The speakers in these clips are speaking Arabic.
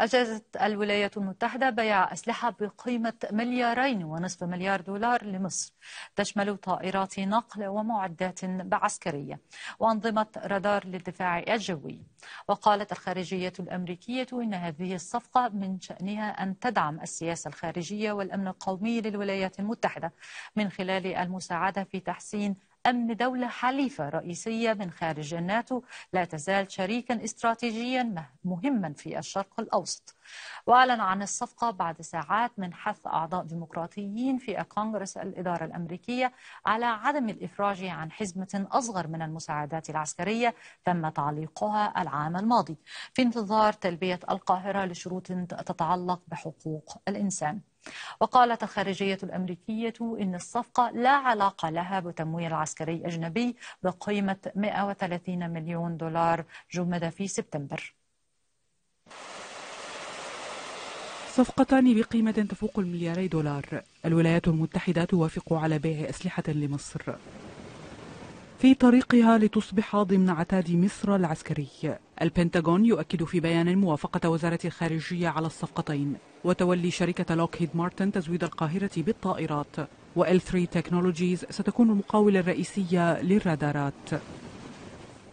أجازت الولايات المتحدة بيع أسلحة بقيمة مليارين ونصف مليار دولار لمصر تشمل طائرات نقل ومعدات عسكرية وأنظمة رادار للدفاع الجوي وقالت الخارجية الأمريكية إن هذه الصفقة من شأنها أن تدعم السياسة الخارجية والأمن القومي للولايات المتحدة من خلال المساعدة في تحسين أمن دولة حليفة رئيسية من خارج الناتو لا تزال شريكا استراتيجيا مهما في الشرق الأوسط وأعلن عن الصفقة بعد ساعات من حث أعضاء ديمقراطيين في كونغرس الإدارة الأمريكية على عدم الإفراج عن حزمة أصغر من المساعدات العسكرية تم تعليقها العام الماضي في انتظار تلبية القاهرة لشروط تتعلق بحقوق الإنسان وقالت الخارجية الأمريكية إن الصفقة لا علاقة لها بتمويل عسكري أجنبي بقيمة 130 مليون دولار جمد في سبتمبر صفقتان بقيمة تفوق الملياري دولار الولايات المتحدة توافق على بيع أسلحة لمصر في طريقها لتصبح ضمن عتاد مصر العسكري البنتاغون يؤكد في بيان موافقة وزارة الخارجية على الصفقتين وتولي شركة لوكهيد مارتن تزويد القاهرة بالطائرات وال3 تكنولوجيز ستكون المقاول الرئيسية للرادارات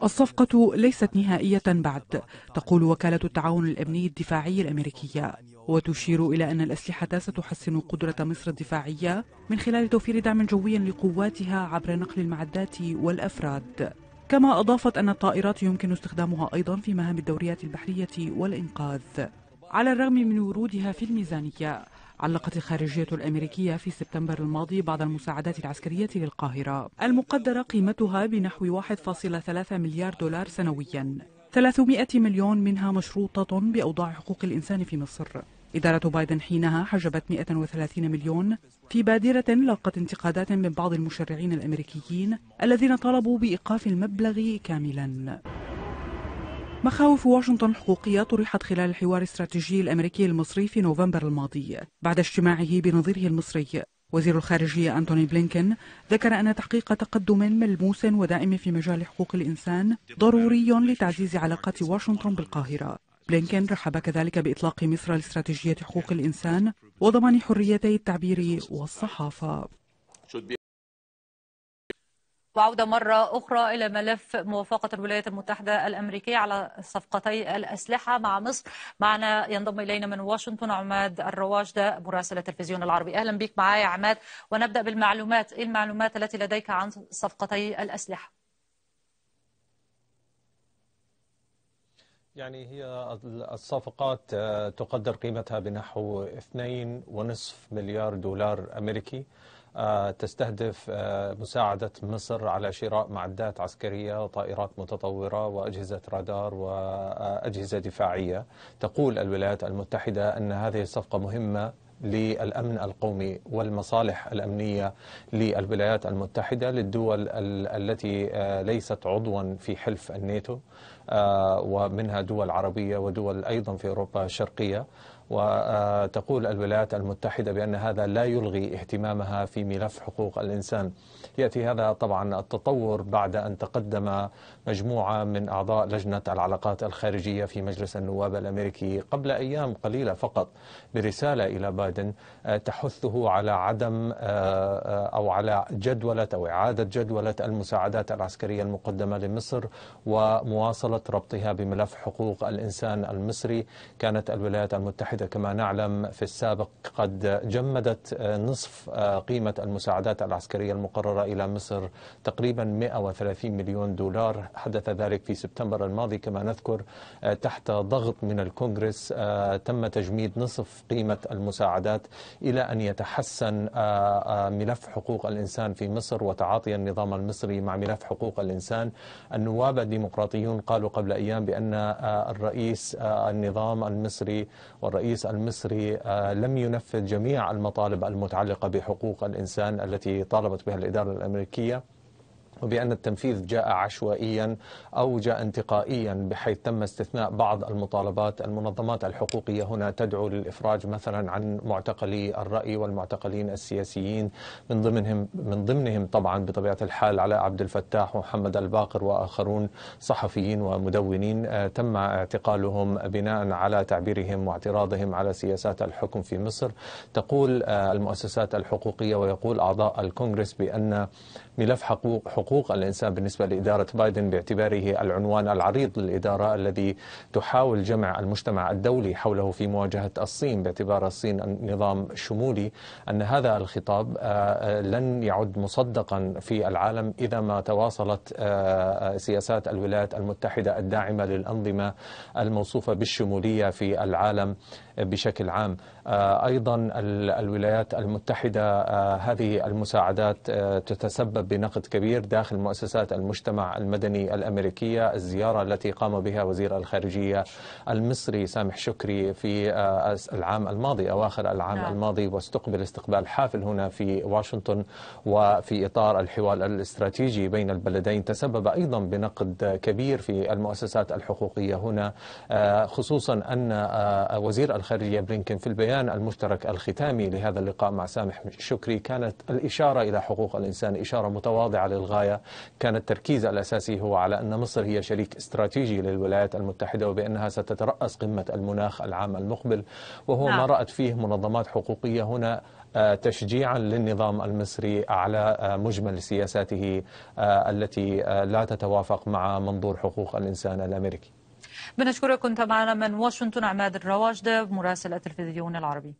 الصفقة ليست نهائية بعد تقول وكالة التعاون الأمني الدفاعي الأمريكية وتشير إلى أن الأسلحة ستحسن قدرة مصر الدفاعية من خلال توفير دعم جوي لقواتها عبر نقل المعدات والأفراد كما أضافت أن الطائرات يمكن استخدامها أيضا في مهام الدوريات البحرية والإنقاذ على الرغم من ورودها في الميزانية علقت الخارجية الأمريكية في سبتمبر الماضي بعض المساعدات العسكرية للقاهرة المقدرة قيمتها بنحو 1.3 مليار دولار سنويا 300 مليون منها مشروطة بأوضاع حقوق الإنسان في مصر إدارة بايدن حينها حجبت 130 مليون في بادرة لاقت انتقادات من بعض المشرعين الأمريكيين الذين طالبوا بإيقاف المبلغ كاملا مخاوف واشنطن الحقوقية طرحت خلال الحوار الاستراتيجي الأمريكي المصري في نوفمبر الماضي بعد اجتماعه بنظيره المصري وزير الخارجية أنتوني بلينكن ذكر أن تحقيق تقدم ملموس ودائم في مجال حقوق الإنسان ضروري لتعزيز علاقات واشنطن بالقاهرة بلينكين رحب كذلك بإطلاق مصر لاستراتيجية حقوق الإنسان وضمان حريتي التعبير والصحافة وعودة مرة أخرى إلى ملف موافقة الولايات المتحدة الأمريكية على صفقتي الأسلحة مع مصر معنا ينضم إلينا من واشنطن عماد الرواجدة مراسل التلفزيون العربي أهلا بك معايا عماد ونبدأ بالمعلومات إيه المعلومات التي لديك عن صفقتي الأسلحة يعني هي الصفقات آه، تقدر قيمتها بنحو 2.5 مليار دولار أمريكي آه، تستهدف آه، مساعدة مصر على شراء معدات عسكرية وطائرات متطورة وأجهزة رادار وأجهزة دفاعية تقول الولايات المتحدة أن هذه الصفقة مهمة للأمن القومي والمصالح الأمنية للولايات المتحدة للدول التي ليست عضوا في حلف الناتو آه، ومنها دول عربية ودول أيضا في أوروبا الشرقية وتقول الولايات المتحدة بأن هذا لا يلغي اهتمامها في ملف حقوق الإنسان يأتي هذا طبعا التطور بعد أن تقدم مجموعة من أعضاء لجنة العلاقات الخارجية في مجلس النواب الأمريكي قبل أيام قليلة فقط برسالة إلى بايدن آه، تحثه على عدم آه، أو على جدولة أو إعادة جدولة المساعدات العسكرية المقدمة لمصر ومواصلة حاولة ربطها بملف حقوق الإنسان المصري كانت الولايات المتحدة كما نعلم في السابق قد جمدت آه، نصف آه، قيمة المساعدات العسكرية المقررة إلى مصر تقريبا 130 مليون دولار حدث ذلك في سبتمبر الماضي كما نذكر آه، تحت ضغط من الكونغرس تم تجميد نصف قيمة المساعدات إلى أن يتحسن ملف حقوق الإنسان في مصر وتعاطي النظام المصري مع ملف حقوق الإنسان النواب الديمقراطيون قالوا قالوا قبل أيام بأن آه، الرئيس آه، النظام المصري والرئيس المصري آه، لم ينفذ جميع المطالب المتعلقة بحقوق الإنسان التي طالبت بها الإدارة الأمريكية وبأن التنفيذ جاء عشوائيا أو جاء انتقائيا بحيث تم استثناء بعض المطالبات المنظمات الحقوقية هنا تدعو للإفراج مثلا عن معتقلي الرأي والمعتقلين السياسيين من ضمنهم من ضمنهم طبعا بطبيعة الحال على عبد الفتاح ومحمد الباقر وآخرون صحفيين ومدونين آه، تم اعتقالهم بناء على تعبيرهم واعتراضهم على سياسات الحكم في مصر تقول آه، المؤسسات الحقوقية ويقول أعضاء الكونغرس بأن ملف حقوق حقوق الإنسان بالنسبة لإدارة بايدن باعتباره العنوان العريض للإدارة الذي تحاول جمع المجتمع الدولي حوله في مواجهة الصين باعتبار الصين نظام شمولي أن هذا الخطاب آه، آه، لن يعد مصدقا في العالم إذا ما تواصلت آه، سياسات الولايات المتحدة الداعمة للأنظمة الموصوفة بالشمولية في العالم بشكل عام آه، أيضا الولايات المتحدة آه، هذه المساعدات آه، تتسبب بنقد كبير داخل مؤسسات المجتمع المدني الأمريكية الزيارة التي قام بها وزير الخارجية المصري سامح شكري في العام الماضي أواخر العام نعم. الماضي واستقبل استقبال حافل هنا في واشنطن وفي إطار الحوار الاستراتيجي بين البلدين تسبب أيضا بنقد كبير في المؤسسات الحقوقية هنا خصوصا أن وزير الخارجية بلينكن في البيان البيان المشترك الختامي لهذا اللقاء مع سامح شكري كانت الإشارة إلى حقوق الإنسان إشارة متواضعة للغاية كان التركيز الأساسي هو على أن مصر هي شريك استراتيجي للولايات المتحدة وبأنها ستترأس قمة المناخ العام المقبل وهو ما نعم. رأت فيه منظمات حقوقية هنا آه، تشجيعا للنظام المصري على آه، مجمل سياساته آه، التي لا تتوافق مع منظور حقوق الإنسان الأمريكي بنشكرك كنت معنا من واشنطن عماد الرواجدة مراسل التلفزيون العربي